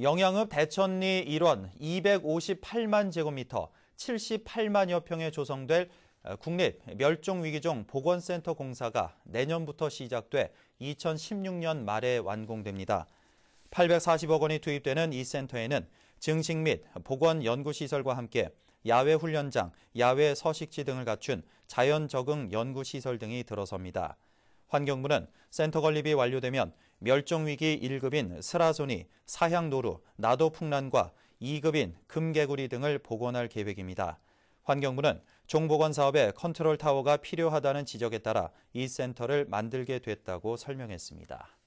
영양읍 대천리 1원 258만 제곱미터 78만여 평에 조성될 어, 국립 멸종위기종 보건센터 공사가 내년부터 시작돼 2016년 말에 완공됩니다. 840억 원이 투입되는 이 센터에는 증식 및 보건 연구시설과 함께 야외 훈련장, 야외 서식지 등을 갖춘 자연 적응 연구시설 등이 들어섭니다. 환경부는 센터 건립이 완료되면 멸종위기 1급인 스라손이 사향노루, 나도풍란과 2급인 금개구리 등을 복원할 계획입니다. 환경부는 종복원 사업에 컨트롤 타워가 필요하다는 지적에 따라 이 센터를 만들게 됐다고 설명했습니다.